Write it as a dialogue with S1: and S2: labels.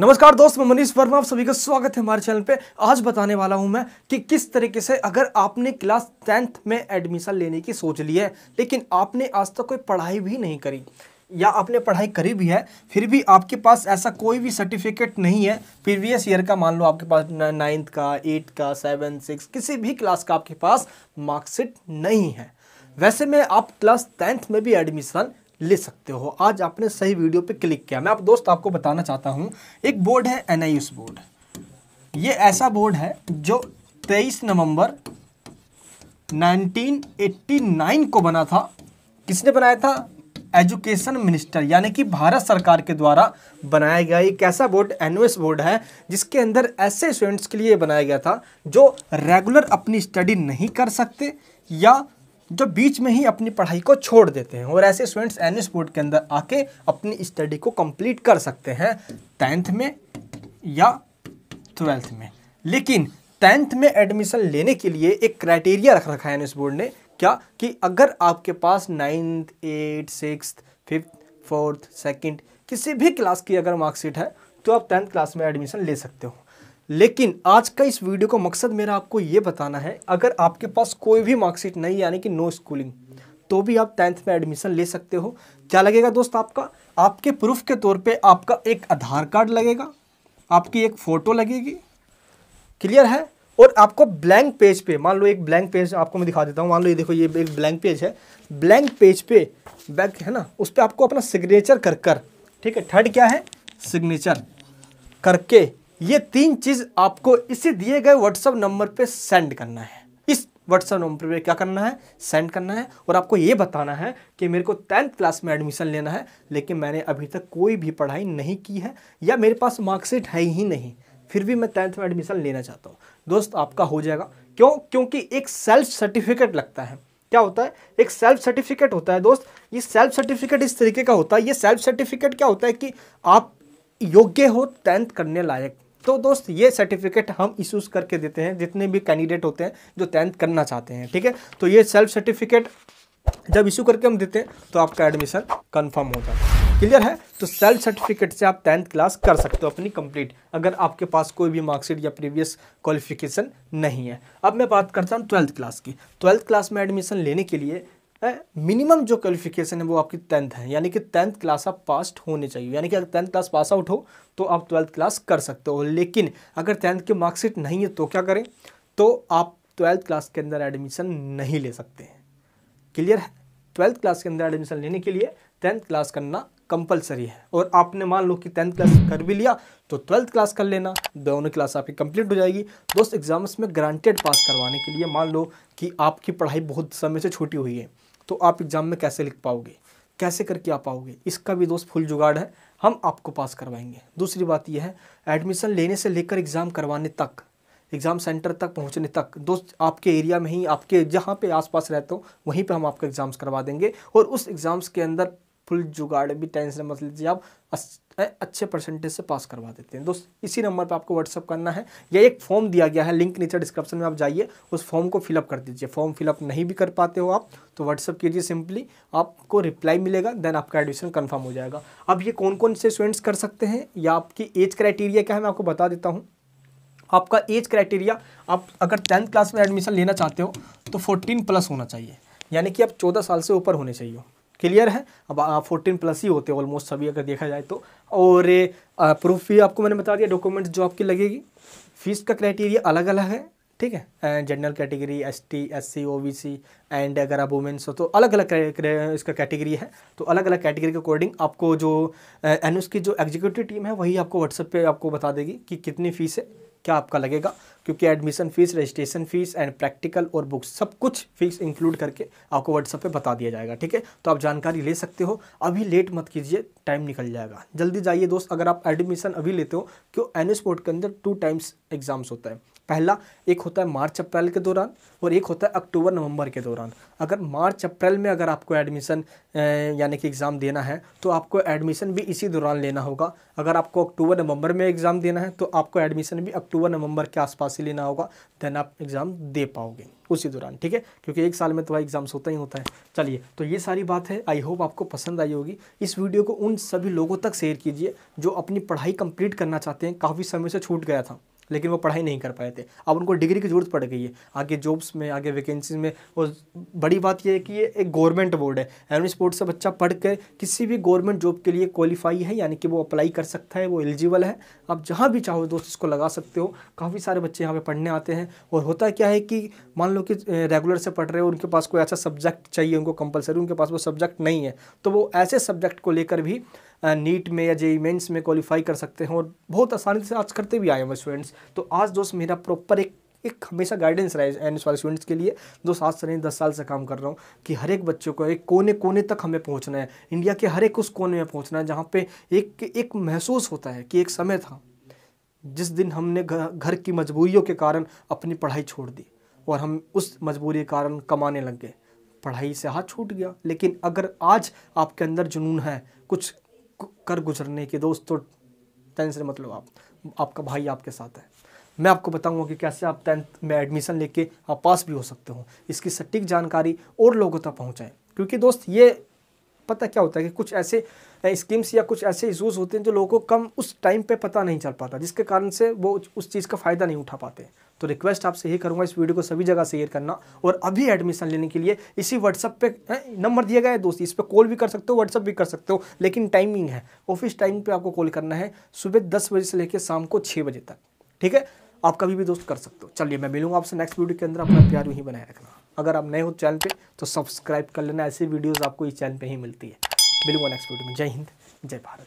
S1: नमस्कार दोस्त मैं मनीष वर्मा आप सभी का स्वागत है हमारे चैनल पे आज बताने वाला हूं मैं कि किस तरीके से अगर आपने क्लास टेंथ में एडमिशन लेने की सोच ली है लेकिन आपने आज तक कोई पढ़ाई भी नहीं करी या आपने पढ़ाई करी भी है फिर भी आपके पास ऐसा कोई भी सर्टिफिकेट नहीं है प्रीवियस ईयर का मान लो आपके पास नाइन्थ का एट्थ का सेवन सिक्स किसी भी क्लास का आपके पास मार्कशीट नहीं है वैसे में आप क्लास टेंथ में भी एडमिशन ले सकते हो आज आपने सही वीडियो पे क्लिक किया मैं आप दोस्त आपको बताना चाहता हूँ एक बोर्ड है एन बोर्ड ये ऐसा बोर्ड है जो 23 नवंबर 1989 को बना था किसने बनाया था एजुकेशन मिनिस्टर यानी कि भारत सरकार के द्वारा बनाया गया एक ऐसा बोर्ड एन बोर्ड है जिसके अंदर ऐसे स्टूडेंट्स के लिए बनाया गया था जो रेगुलर अपनी स्टडी नहीं कर सकते या जो बीच में ही अपनी पढ़ाई को छोड़ देते हैं और ऐसे स्टूडेंट्स एन एस बोर्ड के अंदर आके अपनी स्टडी को कंप्लीट कर सकते हैं टेंथ में या ट्वेल्थ में लेकिन टेंथ में एडमिशन लेने के लिए एक क्राइटेरिया रख रखा है एन एस बोर्ड ने क्या कि अगर आपके पास ninth eight six fifth fourth second किसी भी क्लास की अगर मार्कशीट है तो आप टेंथ क्लास में एडमिशन ले सकते हो लेकिन आज का इस वीडियो का मकसद मेरा आपको ये बताना है अगर आपके पास कोई भी मार्कशीट नहीं यानी कि नो स्कूलिंग तो भी आप टेंथ में एडमिशन ले सकते हो क्या लगेगा दोस्त आपका आपके प्रूफ के तौर पे आपका एक आधार कार्ड लगेगा आपकी एक फ़ोटो लगेगी क्लियर है और आपको ब्लैंक पेज पे मान लो एक ब्लैंक पेज आपको मैं दिखा देता हूँ मान लो ये देखो ये एक ब्लैंक पेज है ब्लैंक पेज पे बैक है ना उस पर आपको अपना सिग्नेचर कर कर ठीक है थर्ड क्या है सिग्नेचर करके ये तीन चीज़ आपको इसी दिए गए व्हाट्सअप नंबर पे सेंड करना है इस व्हाट्सअप नंबर पे क्या करना है सेंड करना है और आपको ये बताना है कि मेरे को टेंथ क्लास में एडमिशन लेना है लेकिन मैंने अभी तक कोई भी पढ़ाई नहीं की है या मेरे पास मार्कशीट है ही नहीं फिर भी मैं टेंथ में एडमिशन लेना चाहता हूँ दोस्त आपका हो जाएगा क्यों क्योंकि एक सेल्फ सर्टिफिकेट लगता है क्या होता है एक सेल्फ सर्टिफिकेट होता है दोस्त ये सेल्फ सर्टिफिकेट इस तरीके का होता है ये सेल्फ सर्टिफिकेट क्या होता है कि आप योग्य हो टेंथ करने लायक तो दोस्त ये सर्टिफिकेट हम इशूज़ करके देते हैं जितने भी कैंडिडेट होते हैं जो टेंथ करना चाहते हैं ठीक है तो ये सेल्फ सर्टिफिकेट जब इशू करके हम देते हैं तो आपका एडमिशन कन्फर्म हो जाता है क्लियर है तो सेल्फ सर्टिफिकेट से आप टेंथ क्लास कर सकते हो अपनी कंप्लीट अगर आपके पास कोई भी मार्कशीट या प्रीवियस क्वालिफिकेशन नहीं है अब मैं बात करता हूँ ट्वेल्थ क्लास की ट्वेल्थ क्लास में एडमिशन लेने के लिए मिनिमम जो क्वालिफिकेशन है वो आपकी टेंथ है यानी कि टेंथ क्लास आप पास होने चाहिए यानी कि अगर टेंथ क्लास पास आउट हो तो आप ट्वेल्थ क्लास कर सकते हो लेकिन अगर टेंथ की मार्कशीट नहीं है तो क्या करें तो आप ट्वेल्थ क्लास के अंदर एडमिशन नहीं ले सकते हैं क्लियर है ट्वेल्थ क्लास के अंदर एडमिशन लेने के लिए टेंथ क्लास करना कंपलसरी है और आपने मान लो कि टेंथ क्लास कर भी लिया तो ट्वेल्थ क्लास कर लेना दोनों क्लास आपकी कंप्लीट हो जाएगी दोस्त एग्जाम्स में ग्रांटेड पास करवाने के लिए मान लो कि आपकी पढ़ाई बहुत समय से छोटी हुई है तो आप एग्ज़ाम में कैसे लिख पाओगे कैसे करके आ पाओगे इसका भी दोस्त फुल जुगाड़ है हम आपको पास करवाएंगे दूसरी बात यह है एडमिशन लेने से लेकर एग्ज़ाम करवाने तक एग्ज़ाम सेंटर तक पहुंचने तक दोस्त आपके एरिया में ही आपके जहाँ पे आसपास रहते हो वहीं पे हम आपको एग्ज़ाम्स करवा देंगे और उस एग्ज़ाम्स के अंदर फुल जुगाड़ भी टेंशन मत लीजिए आप अच्छे परसेंटेज से पास करवा देते हैं दोस्त इसी नंबर पर आपको व्हाट्सअप करना है या एक फॉर्म दिया गया है लिंक नीचे डिस्क्रिप्शन में आप जाइए उस फॉर्म को फिलअप कर दीजिए फॉर्म फिलअप नहीं भी कर पाते हो आप तो व्हाट्सअप कीजिए सिंपली आपको रिप्लाई मिलेगा देन आपका एडमिशन कन्फर्म हो जाएगा अब ये कौन कौन से स्टूडेंट्स कर सकते हैं या आपकी एज क्राइटेरिया क्या है मैं आपको बता देता हूँ आपका एज क्राइटेरिया आप अगर टेंथ क्लास में एडमिशन लेना चाहते हो तो फोर्टीन प्लस होना चाहिए यानी कि आप चौदह साल से ऊपर होने चाहिए क्लियर है अब फोर्टीन प्लस ही होते हैं ऑलमोस्ट सभी अगर देखा जाए तो और प्रूफ भी आपको मैंने बता दिया डॉक्यूमेंट्स जो आपकी लगेगी फीस का क्राइटेरिया अलग अलग है ठीक है general category S T S C O B C and अगर आप वुमेंस हो तो अलग अलग इसका कैटेगरी है तो अलग अलग कैटेगरी के अकॉर्डिंग आपको जो एन की जो एग्जीक्यूटिव टीम है वही आपको व्हाट्सएप पर आपको बता देगी कि कितनी फ़ीस है क्या आपका लगेगा क्योंकि admission fees registration fees and practical और बुक्स सब कुछ फीस इंक्लूड करके आपको व्हाट्सअप पे बता दिया जाएगा ठीक है तो आप जानकारी ले सकते हो अभी लेट मत कीजिए टाइम निकल जाएगा जल्दी जाइए दोस्त अगर आप एडमिशन अभी लेते हो क्यों एन बोर्ड के अंदर टू टाइम्स एग्जाम्स होता है पहला एक होता है मार्च अप्रैल के दौरान और एक होता है अक्टूबर नवंबर के दौरान अगर मार्च अप्रैल में अगर आपको एडमिशन यानी कि एग्ज़ाम देना है तो आपको एडमिशन भी इसी दौरान लेना होगा अगर आपको अक्टूबर नवंबर में एग्ज़ाम देना है तो आपको एडमिशन भी अक्टूबर नवंबर के आसपास से लेना होगा देन आप एग्ज़ाम दे पाओगे उसी दौरान ठीक है क्योंकि एक साल में तो भाई एग्ज़ाम्स होता ही होता है चलिए तो ये सारी बात है आई होप आपको पसंद आई होगी इस वीडियो को उन सभी लोगों तक शेयर कीजिए जो अपनी पढ़ाई कंप्लीट करना चाहते हैं काफ़ी समय से छूट गया था लेकिन वो पढ़ाई नहीं कर पाए थे अब उनको डिग्री की ज़रूरत पड़ गई है आगे जॉब्स में आगे वैकेंसीज में और बड़ी बात यह है कि ये एक गवर्नमेंट बोर्ड है एनुअल स्पोर्ट्स से बच्चा पढ़ कर किसी भी गवर्नमेंट जॉब के लिए क्वालिफाई है यानी कि वो अप्लाई कर सकता है वो एलिजिबल है आप जहाँ भी चाहो दोस्त इसको लगा सकते हो काफ़ी सारे बच्चे यहाँ पर पढ़ने आते हैं और होता क्या है कि मान लो कि रेगुलर से पढ़ रहे हो उनके पास कोई ऐसा सब्जेक्ट चाहिए उनको कंपलसरी उनके पास वो सब्जेक्ट नहीं है तो वो ऐसे सब्जेक्ट को लेकर भी नीट में या जेई मेन्स में क्वालिफाई कर सकते हैं और बहुत आसानी से आज करते भी आए हैं स्टूडेंट्स तो आज दोस्त मेरा प्रॉपर एक एक हमेशा गाइडेंस रहा है एन वाले स्टूडेंट्स के लिए जो सात से नहीं दस साल से काम कर रहा हूँ कि हर एक बच्चों को एक कोने कोने तक हमें पहुँचना है इंडिया के हर एक उस कोने में पहुँचना है जहाँ पे एक एक महसूस होता है कि एक समय था जिस दिन हमने घर की मजबूरियों के कारण अपनी पढ़ाई छोड़ दी और हम उस मजबूरी के कारण कमाने लग गए पढ़ाई से हाथ छूट गया लेकिन अगर आज आपके अंदर जुनून है कुछ कर गुजरने की दोस्तों तो टेंशन मतलब आप आपका भाई आपके साथ है मैं आपको बताऊंगा कि कैसे आप टेंथ में एडमिशन लेके आप पास भी हो सकते हो इसकी सटीक जानकारी और लोगों तक पहुँचाएँ क्योंकि दोस्त ये पता क्या होता है कि कुछ ऐसे स्कीम्स या कुछ ऐसे इशूज़ होते हैं जो लोगों को कम उस टाइम पे पता नहीं चल पाता जिसके कारण से वो उस चीज़ का फ़ायदा नहीं उठा पाते तो रिक्वेस्ट आपसे यही करूँगा इस वीडियो को सभी जगह शेयर करना और अभी एडमिशन लेने के लिए इसी व्हाट्सअप पे नंबर दिया गया है दोस्त इस पर कॉल भी कर सकते हो व्हाट्सअप भी कर सकते हो लेकिन टाइमिंग है ऑफिस टाइम पर आपको कॉल करना है सुबह दस बजे से लेकर शाम को छः बजे तक ठीक है आप कभी भी दोस्त कर सकते हो चलिए मैं मिलूंगा आपसे नेक्स्ट वीडियो के अंदर अपना प्यार वहीं बनाए रखना अगर आप नए हो चैनल पे तो सब्सक्राइब कर लेना ऐसी वीडियोस आपको इस चैनल पे ही मिलती है मिलूंगा नेक्स्ट वीडियो में जय हिंद जय भारत